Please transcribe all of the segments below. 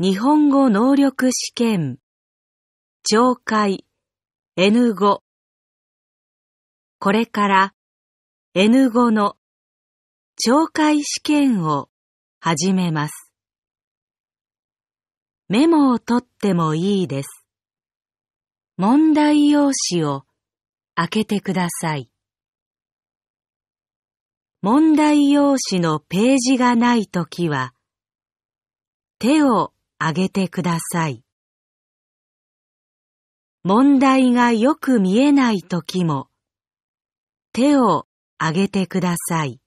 日本語能力試験、懲戒 N5。これから N5 の懲戒試験を始めます。メモを取ってもいいです。問題用紙を開けてください。問題用紙のページがないときは、手をあげてください。問題がよく見えないときも、手をあげてください。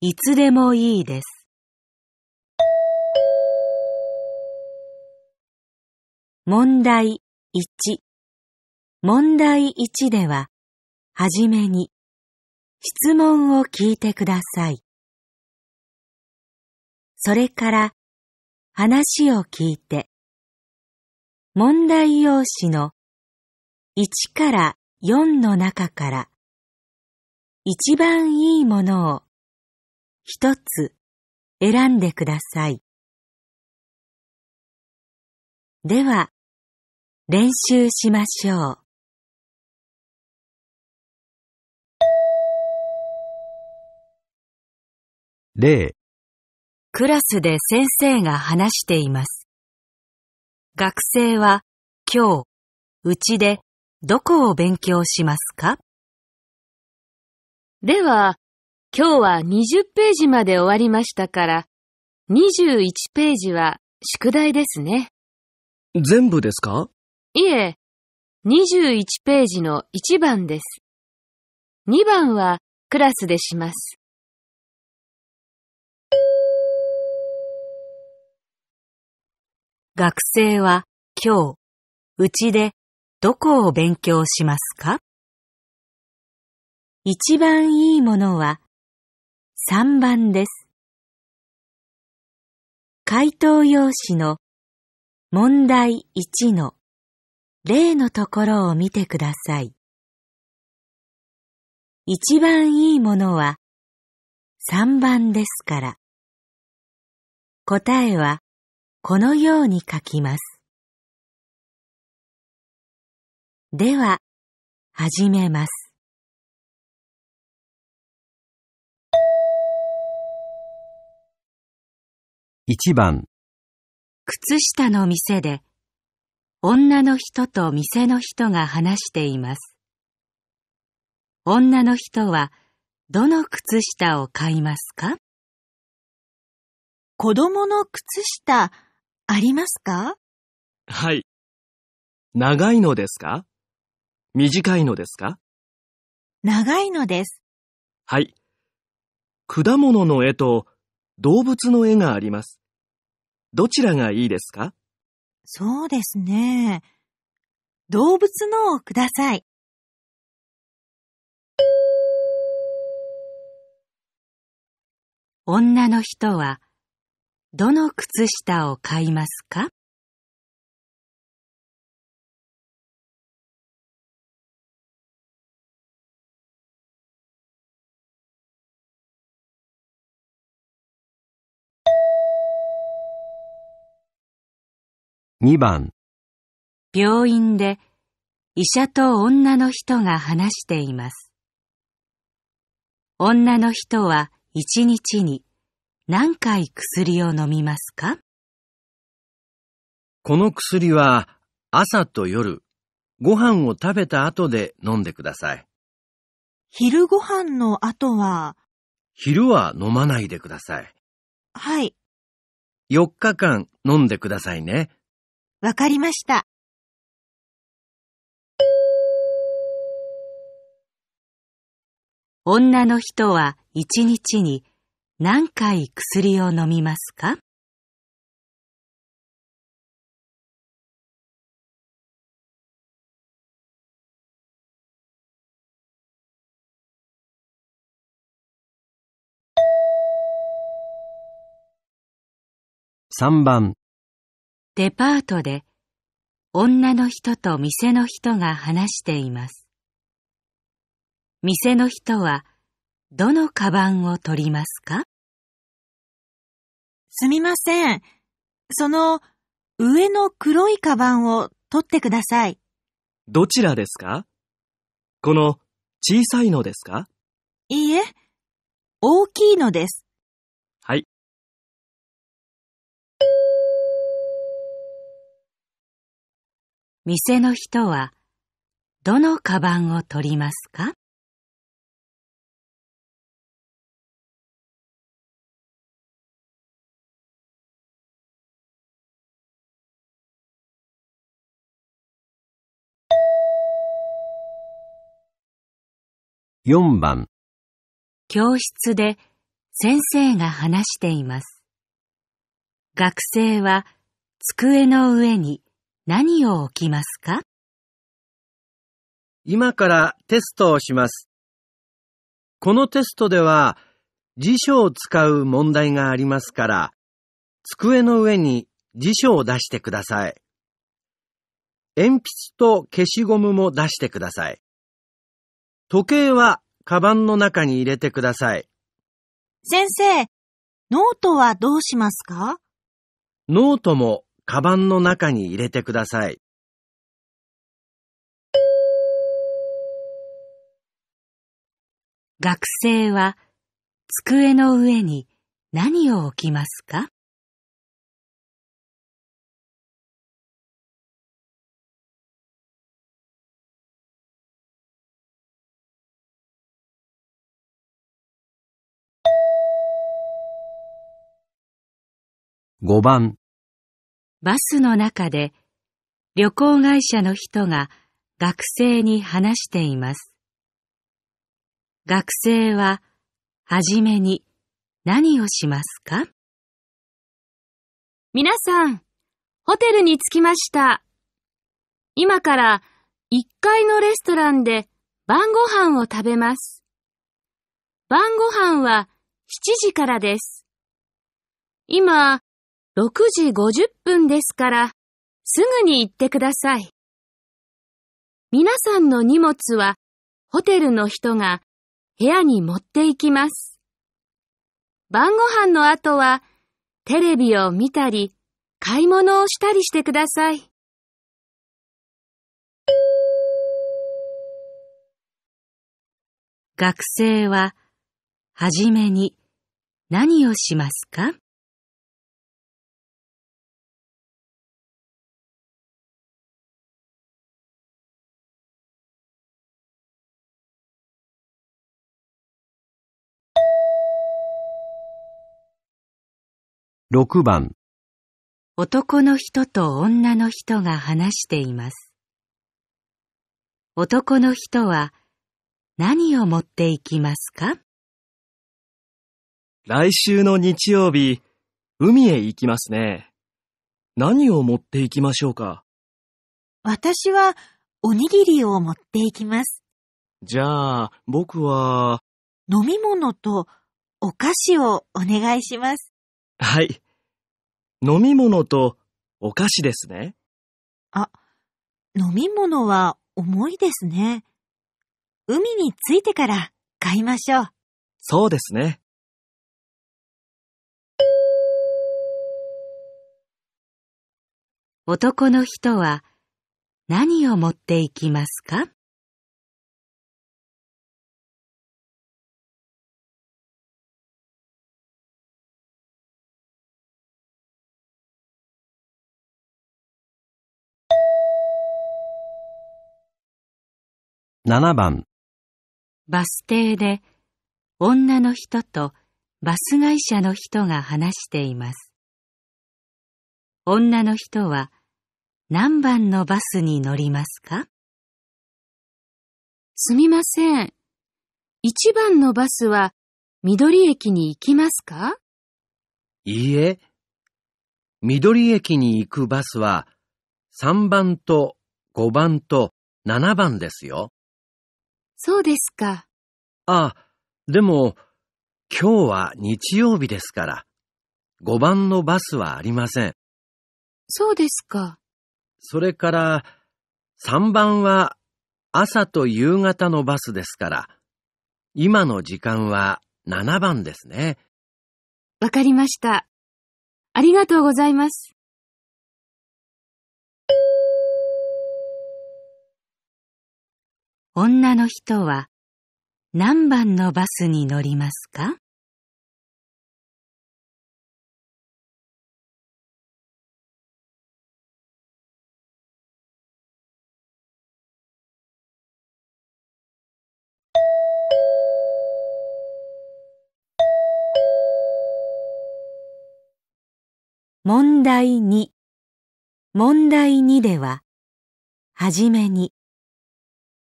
いつでもいいです。問題1問題1では、はじめに質問を聞いてください。それから話を聞いて。問題用紙の1から4の中から一番いいものを一つ選んでください。では、練習しましょう。クラスで先生が話しています。学生は今日、うちでどこを勉強しますかでは、今日は20ページまで終わりましたから、21ページは宿題ですね。全部ですかいえ、21ページの1番です。2番はクラスでします。学生は今日、うちでどこを勉強しますか一番いいものは3番です。回答用紙の問題1の例のところを見てください。一番いいものは3番ですから。答えはこのように書きます。では、始めます。1番靴下の店で女の人と店の人が話しています。女の人はどの靴下を買いますか子供の靴下ありますかはい。長いのですか短いのですか長いのです。はい。果物の絵と動物の絵があります。どちらがいいですかそうですね。動物のをください。女の人はどの靴下を買いますか2番病院で医者と女の人が話しています。女の人は一日に何回薬を飲みますかこの薬は朝と夜、ご飯を食べた後で飲んでください。昼ご飯の後は昼は飲まないでください。はい、4日間飲んでくださいね。わかりました。女の人は一日に何回薬を飲みますか3番デパートで女の人と店の人が話しています。店の人はどのカバンを取りますかすみません。その、上の黒いカバンを取ってください。どちらですかこの、小さいのですかいいえ、大きいのです。はい。店の人は、どのカバンを取りますか4番教室で先生が話しています。学生は机の上に何を置きますか今からテストをします。このテストでは辞書を使う問題がありますから、机の上に辞書を出してください。鉛筆と消しゴムも出してください。時計はカバンの中に入れてください。先生、ノートはどうしますかノートもカバンの中に入れてください。学生は机の上に何を置きますか5番バスの中で旅行会社の人が学生に話しています。学生ははじめに何をしますか皆さん、ホテルに着きました。今から1階のレストランで晩ご飯を食べます。晩ご飯は7時からです。今、6時50分ですから、すぐに行ってください。皆さんの荷物は、ホテルの人が部屋に持って行きます。晩ご飯の後は、テレビを見たり、買い物をしたりしてください。学生は、はじめに何をしますか6番男の人と女の人が話しています。男の人は何を持っていきますか来週の日曜日、海へ行きますね。何を持っていきましょうか私はおにぎりを持っていきます。じゃあ、僕は、飲み物とお菓子をお願いします。はい。飲み物とお菓子ですね。あ、飲み物は重いですね。海に着いてから買いましょう。そうですね。男の人は何を持っていきますか7番バス停で女の人とバス会社の人が話しています。女の人は何番のバスに乗りますかすみません。1番のバスは緑駅に行きますかいいえ。緑駅に行くバスは3番と5番と7番ですよ。そうですか。あでも、今日は日曜日ですから、5番のバスはありません。そうですか。それから、3番は朝と夕方のバスですから、今の時間は7番ですね。わかりました。ありがとうございます。女の人は何番のバスに乗りますか問題2問題2では、はじめに、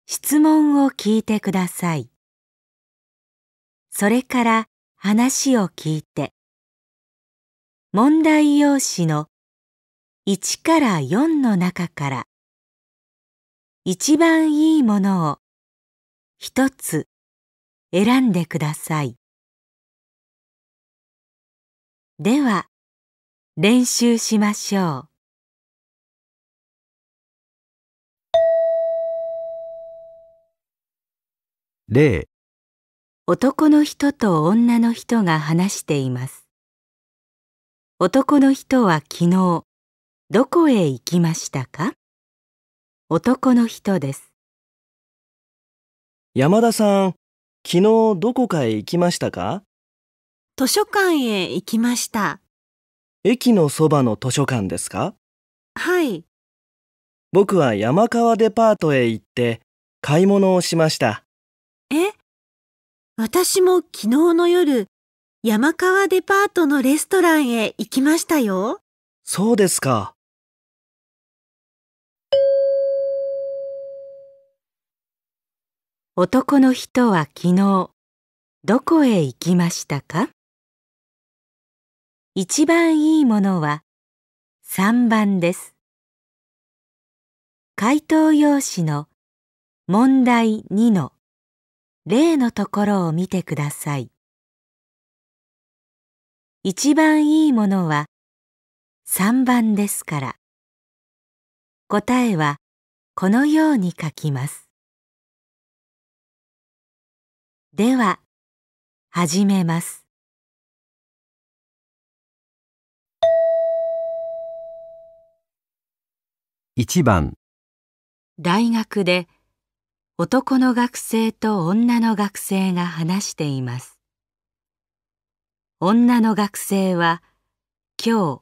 質問を聞いてください。それから話を聞いて、問題用紙の1から4の中から、一番いいものを一つ選んでください。では、練習しましょう。例男の人と女の人が話しています男の人は昨日どこへ行きましたか男の人です山田さん昨日どこかへ行きましたか図書館へ行きました駅のそばの図書館ですかはい僕は山川デパートへ行って買い物をしました私も昨日の夜、山川デパートのレストランへ行きましたよ。そうですか。男の人は昨日、どこへ行きましたか一番いいものは3番です。回答用紙の問題2の例のところを見てください。一番いいものは3番ですから。答えはこのように書きます。では、始めます。1番大学で男の学生と女の学生が話しています女の学生は今日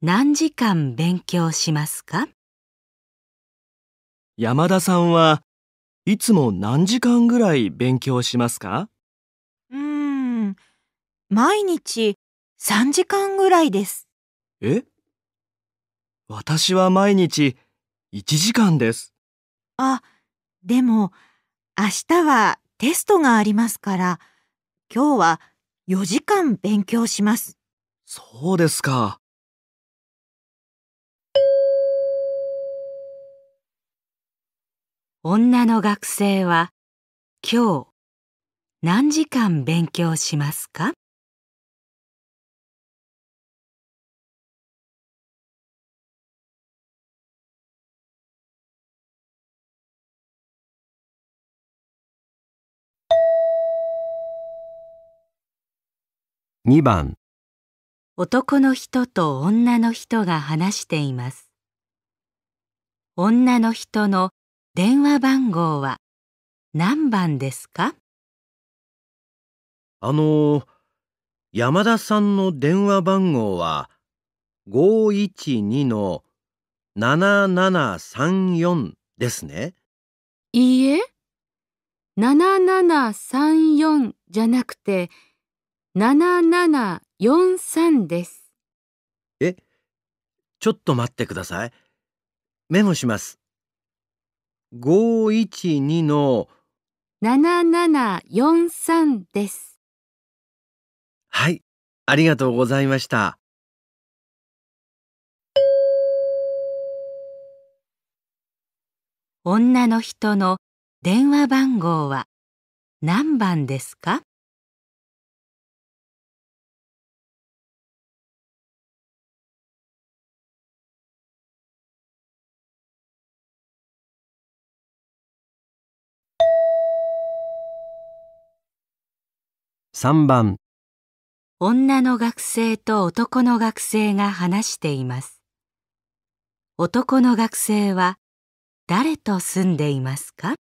何時間勉強しますか山田さんはいつも何時間ぐらい勉強しますかうーん、毎日3時間ぐらいです。え私は毎日1時間です。あ、でも、明日はテストがありますから、今日は4時間勉強します。そうですか。女の学生は今日何時間勉強しますか2番男の人と女の人が話しています女の人の電話番号は何番ですかあの山田さんの電話番号は512の7734ですねいいえ7734じゃなくて7734 7743です。え、ちょっと待ってください。メモします。512の7743です。はい、ありがとうございました。女の人の電話番号は何番ですか3番女の学生と男の学生が話しています男の学生は誰と住んでいますか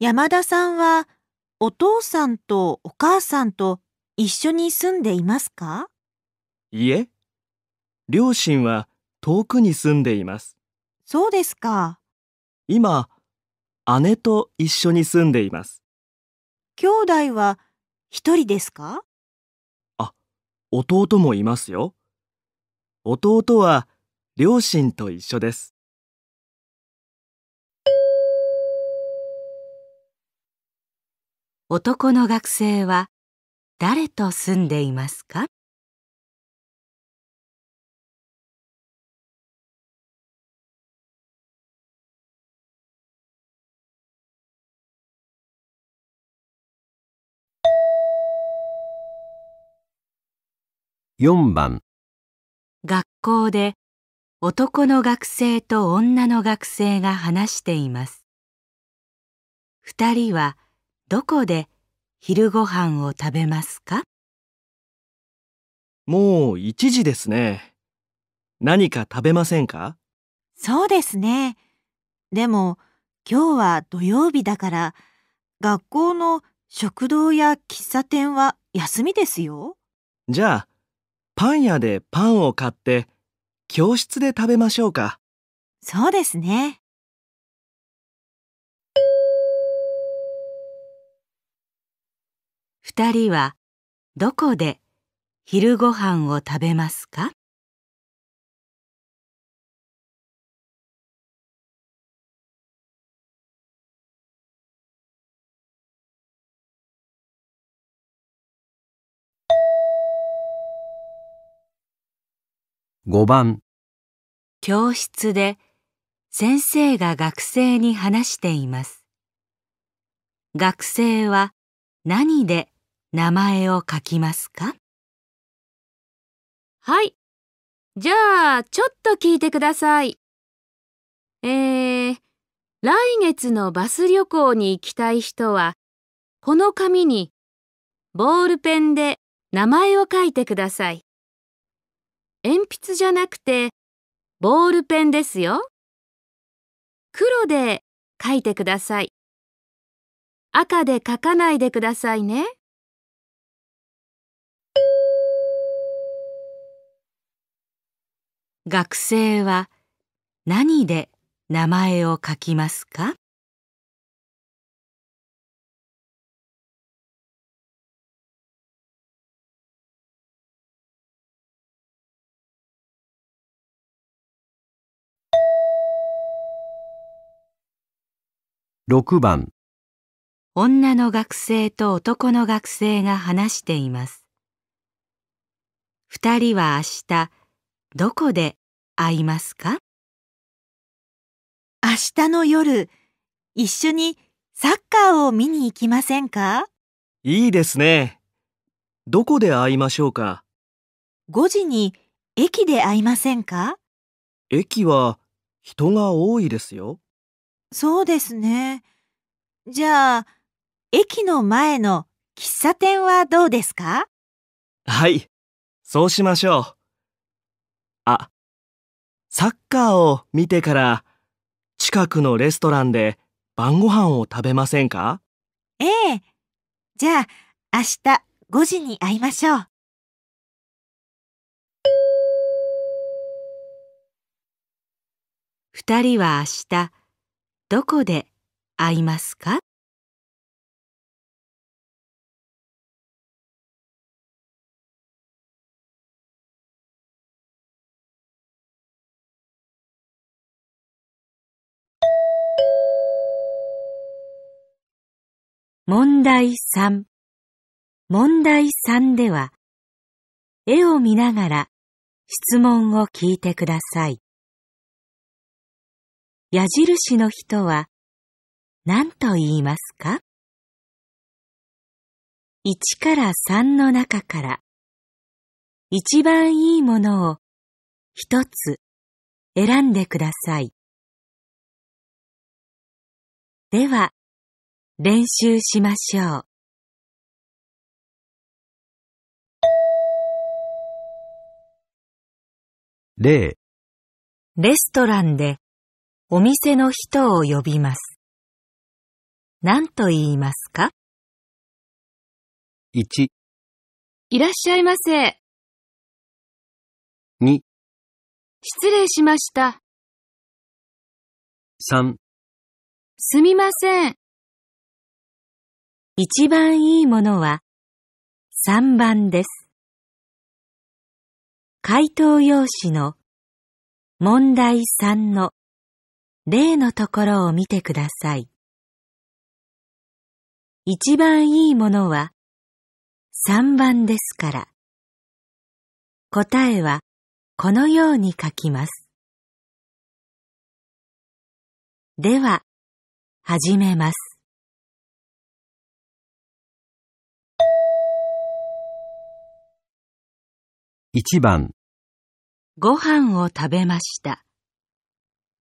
山田さんはお父さんとお母さんと一緒に住んでいますかいえ、両親は遠くに住んでいます。そうですか。今、姉と一緒に住んでいます。兄弟は一人ですかあ、弟もいますよ。弟は両親と一緒です。男の学生は誰と住んでいますか4番学校で男の学生と女の学生が話しています2人はどこで昼ご飯を食べますかもう1時ですね何か食べませんかそうですねでも今日は土曜日だから学校の食堂や喫茶店は休みですよじゃあパン屋でパンを買って教室で食べましょうか。そうですね。二人はどこで昼ご飯を食べますか5番教室で先生が学生に話しています学生は何で名前を書きますかはいじゃあちょっと聞いてくださいえー、来月のバス旅行に行きたい人はこの紙にボールペンで名前を書いてください。鉛筆じゃなくてボールペンですよ。黒で書いてください。赤で書かないでくださいね。学生は何で名前を書きますか6番女の学生と男の学生が話しています2人は明日どこで会いますか明日の夜一緒にサッカーを見に行きませんかいいですねどこで会いましょうか5時に駅で会いませんか駅は人が多いですよ。そうですね。じゃあ、駅の前の喫茶店はどうですかはい、そうしましょう。あ、サッカーを見てから近くのレストランで晩ご飯を食べませんかええ。じゃあ、明日5時に会いましょう。二人は明日、どこで会いますか問題3問題3では絵を見ながら質問を聞いてください。矢印の人は何と言いますか ?1 から3の中から一番いいものを一つ選んでください。では、練習しましょう。例レストランでお店の人を呼びます。何と言いますか ?1、いらっしゃいませ。2、失礼しました。3、すみません。一番いいものは3番です。回答用紙の問題3の例のところを見てください。一番いいものは3番ですから。答えはこのように書きます。では、始めます。1番ご飯を食べました。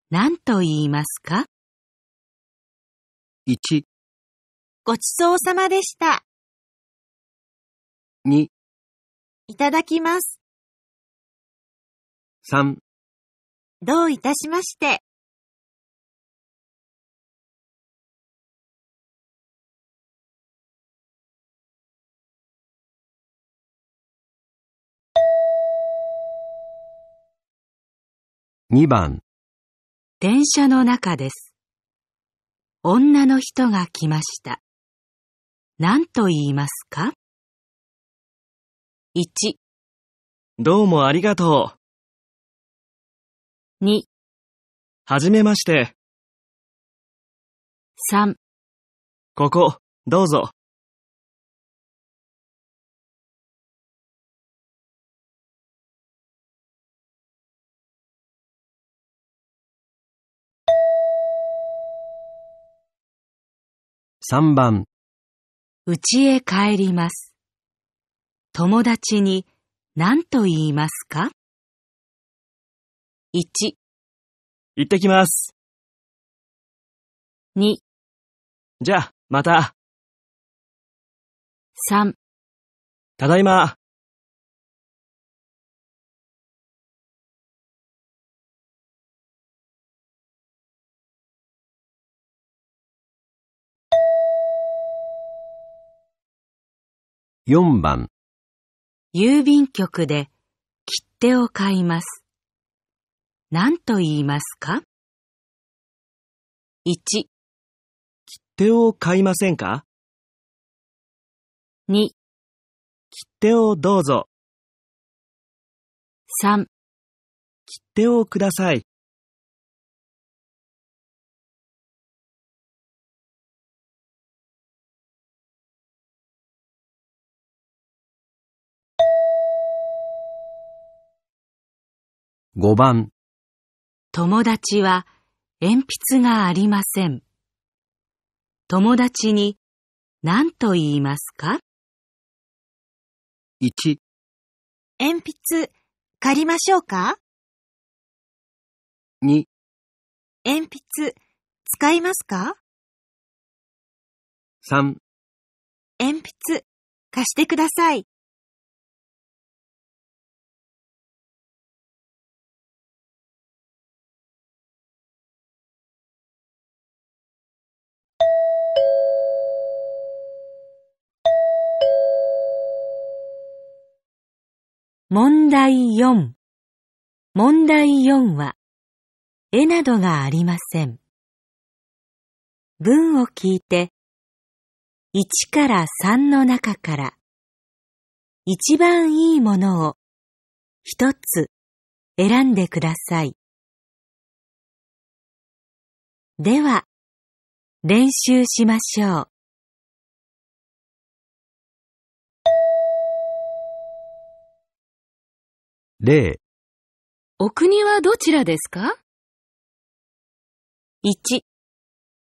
何と言いますか ?1、ごちそうさまでした。2、いただきます。3、どういたしまして。2番電車の中です。女の人が来ました。何と言いますか ?1 どうもありがとう。2はじめまして。3ここ、どうぞ。3番家へ帰ります。友達に何と言いますか ?1 行ってきます。2じゃあ、また。3ただいま。4番郵便局で切手を買います。何と言いますか ?1 切手を買いませんか ?2 切手をどうぞ3切手をください。5番友達は鉛筆がありません。友達に何と言いますか ?1、鉛筆借りましょうか2、鉛筆使いますか3、鉛筆貸してください。問題4問題4は絵などがありません文を聞いて1から3の中から一番いいものを一つ選んでください。では練習しましょう。例お国はどちらですか ?1、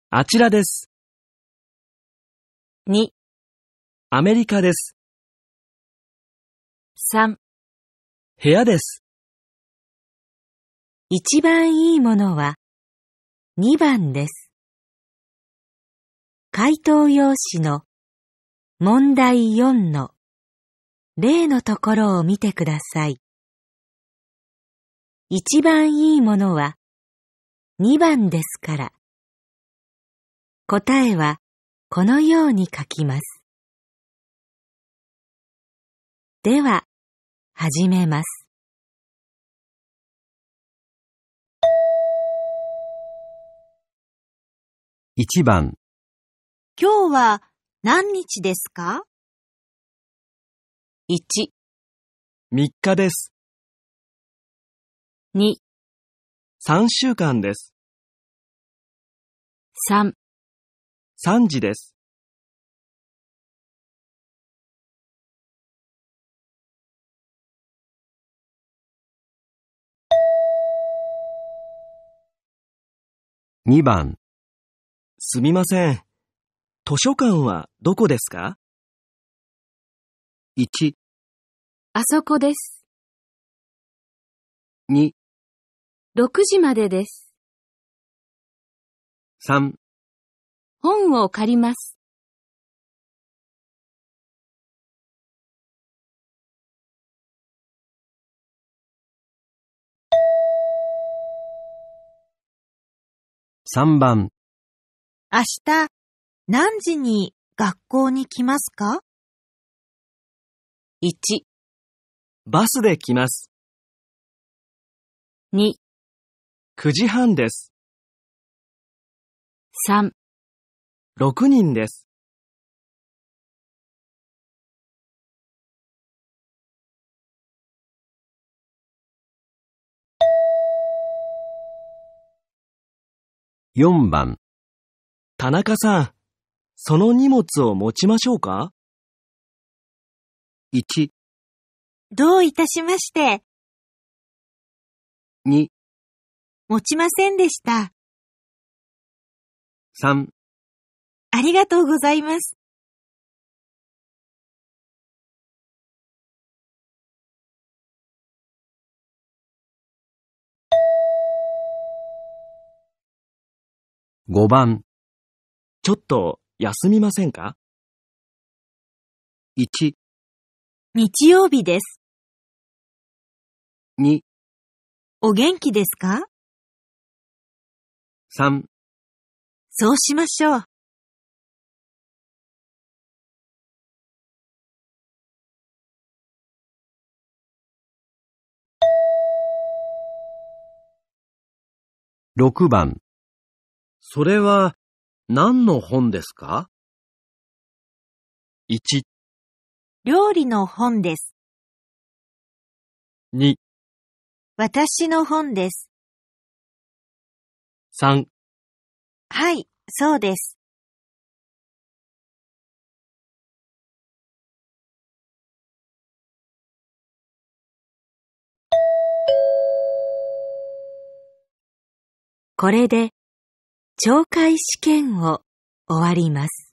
あちらです。2、アメリカです。3、部屋です。一番いいものは2番です。回答用紙の問題4の例のところを見てください。一番いいものは2番ですから。答えはこのように書きます。では、始めます。1番今日は何日ですか ?1 3日です。2、3週間です。3、三時です。2番、すみません。図書館はどこですか ?1、あそこです。2、6時までです。3本を借ります。3番明日何時に学校に来ますか ?1 バスで来ます。2 9時半です。3、6人です。4番田中さん、その荷物を持ちましょうか ?1 どういたしまして。2持ちませんでした。3ありがとうございます。5番ちょっと休みませんか ?1 日曜日です。2お元気ですか3そうしましょう。6番それは何の本ですか ?1 料理の本です。2私の本です。3はい、そうです。これで懲戒試験を終わります。